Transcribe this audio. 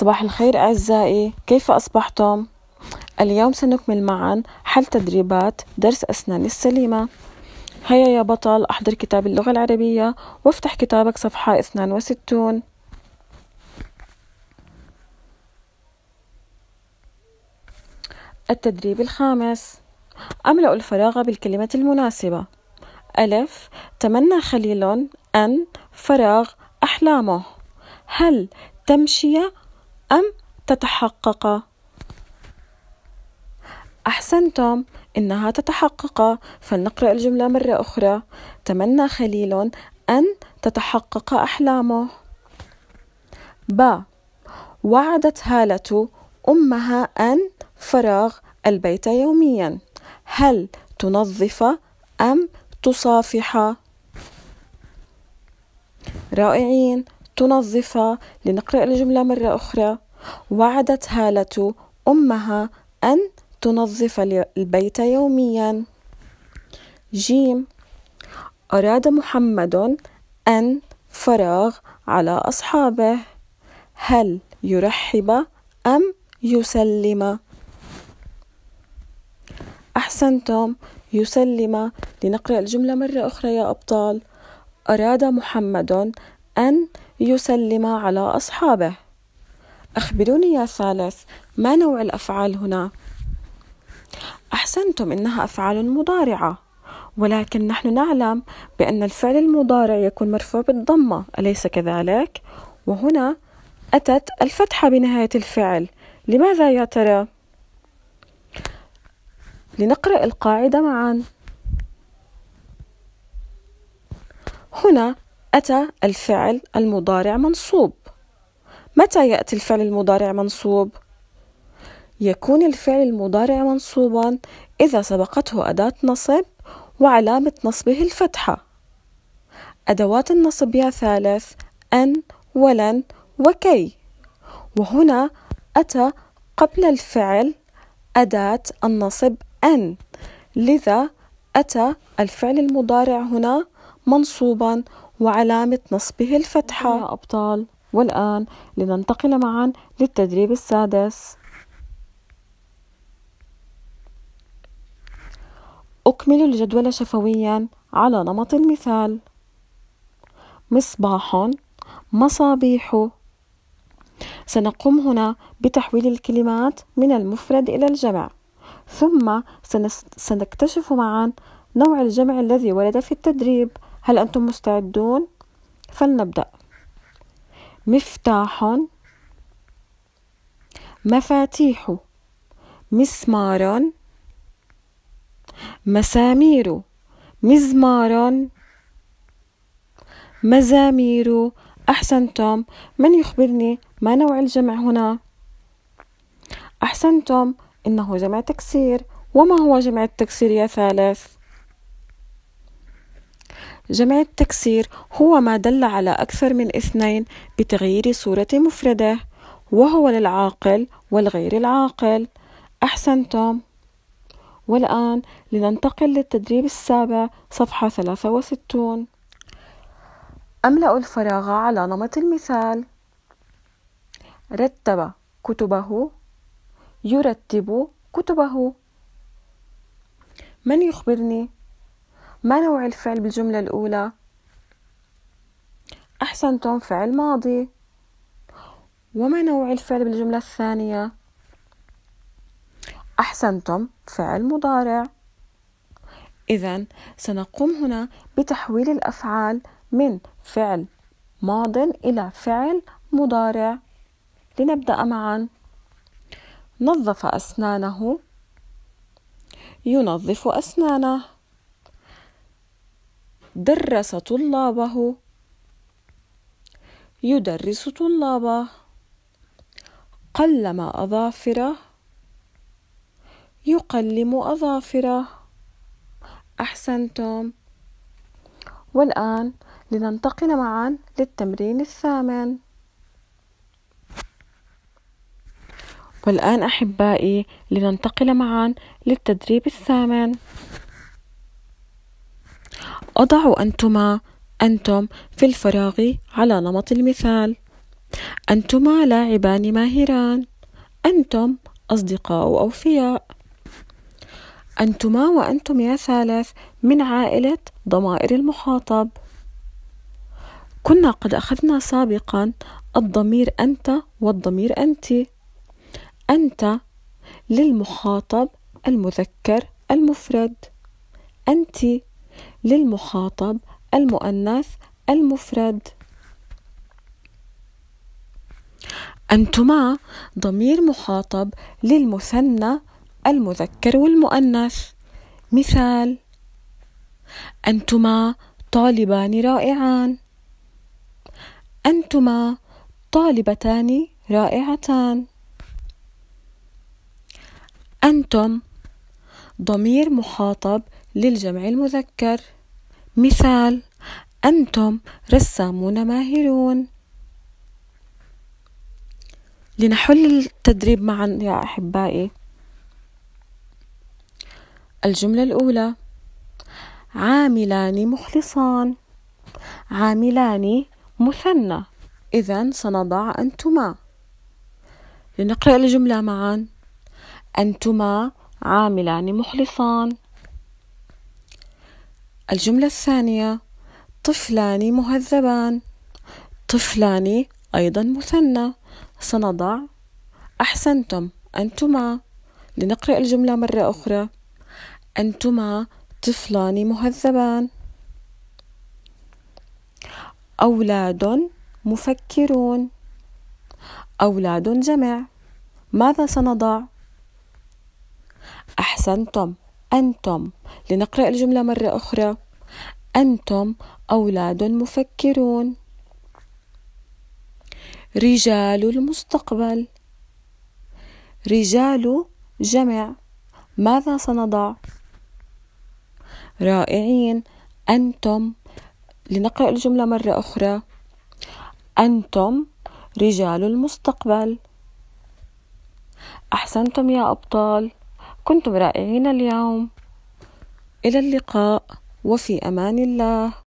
صباح الخير أعزائي كيف أصبحتم؟ اليوم سنكمل معا حل تدريبات درس أسنان السليمة هيا يا بطل أحضر كتاب اللغة العربية وافتح كتابك صفحة 62 التدريب الخامس أملأ الفراغ بالكلمة المناسبة ألف تمنى خليل أن فراغ أحلامه هل تمشي أم تتحقق أحسنتم إنها تتحقق فلنقرأ الجملة مرة أخرى تمنى خليل أن تتحقق أحلامه ب وعدت هالة أمها أن فراغ البيت يوميا هل تنظف أم تصافح رائعين تنظف لنقرأ الجملة مرة أخرى وعدت هالة أمها أن تنظف البيت يوميا جيم أراد محمد أن فراغ على أصحابه هل يرحب أم يسلم أحسنتم يسلم لنقرأ الجملة مرة أخرى يا أبطال أراد محمد أن يسلم على أصحابه أخبروني يا ثالث ما نوع الأفعال هنا؟ أحسنتم إنها أفعال مضارعة ولكن نحن نعلم بأن الفعل المضارع يكون مرفوع بالضمة أليس كذلك؟ وهنا أتت الفتحة بنهاية الفعل لماذا يا ترى؟ لنقرأ القاعدة معا هنا أتى الفعل المضارع منصوب متى يأتي الفعل المضارع منصوب؟ يكون الفعل المضارع منصوبا إذا سبقته أداة نصب وعلامة نصبه الفتحة أدوات النصب يا ثالث أن ولن وكي وهنا أتى قبل الفعل أداة النصب أن لذا أتى الفعل المضارع هنا منصوبا وعلامة نصبه الفتحة يا أبطال والآن لننتقل معا للتدريب السادس أكمل الجدول شفويا على نمط المثال مصباح مصابيح سنقوم هنا بتحويل الكلمات من المفرد إلى الجمع ثم سنكتشف معا نوع الجمع الذي ورد في التدريب هل أنتم مستعدون؟ فلنبدأ مفتاح مفاتيح مسمار مسامير مزمار مزامير أحسنتم من يخبرني ما نوع الجمع هنا؟ أحسنتم إنه جمع تكسير وما هو جمع التكسير يا ثالث؟ جمع التكسير هو ما دل على أكثر من اثنين بتغيير صورة مفرده وهو للعاقل والغير العاقل أحسنتم والآن لننتقل للتدريب السابع صفحة 63 أملأ الفراغ على نمط المثال رتب كتبه يرتب كتبه من يخبرني ما نوع الفعل بالجملة الأولى؟ أحسنتم فعل ماضي وما نوع الفعل بالجملة الثانية؟ أحسنتم فعل مضارع إذا سنقوم هنا بتحويل الأفعال من فعل ماض إلى فعل مضارع لنبدأ معا نظف أسنانه ينظف أسنانه درس طلابه يدرس طلابه قلم أظافره يقلم أظافره أحسنتم والآن لننتقل معا للتمرين الثامن والآن أحبائي لننتقل معا للتدريب الثامن أضع أنتما أنتم في الفراغ على نمط المثال أنتما لاعبان ماهران أنتم أصدقاء أوفياء أنتما وأنتم يا ثالث من عائلة ضمائر المخاطب كنا قد أخذنا سابقا الضمير أنت والضمير أنت أنت للمخاطب المذكر المفرد أنتِ للمخاطب المؤنث المفرد أنتما ضمير مخاطب للمثنى المذكر والمؤنث مثال أنتما طالبان رائعان أنتما طالبتان رائعتان أنتم ضمير مخاطب للجمع المذكر مثال أنتم رسامون ماهرون لنحل التدريب معا يا أحبائي الجملة الأولى عاملان مخلصان عاملان مثنى إذا سنضع أنتما لنقرأ الجملة معا أنتما عاملان مخلصان الجملة الثانية طفلان مهذبان طفلان أيضا مثنى سنضع أحسنتم أنتما لنقرأ الجملة مرة أخرى أنتما طفلان مهذبان أولاد مفكرون أولاد جمع ماذا سنضع؟ أحسنتم أنتم لنقرأ الجملة مرة أخرى أنتم أولاد مفكرون رجال المستقبل رجال جمع ماذا سنضع رائعين أنتم لنقرأ الجملة مرة أخرى أنتم رجال المستقبل أحسنتم يا أبطال كنتم رائعين اليوم إلى اللقاء وفي أمان الله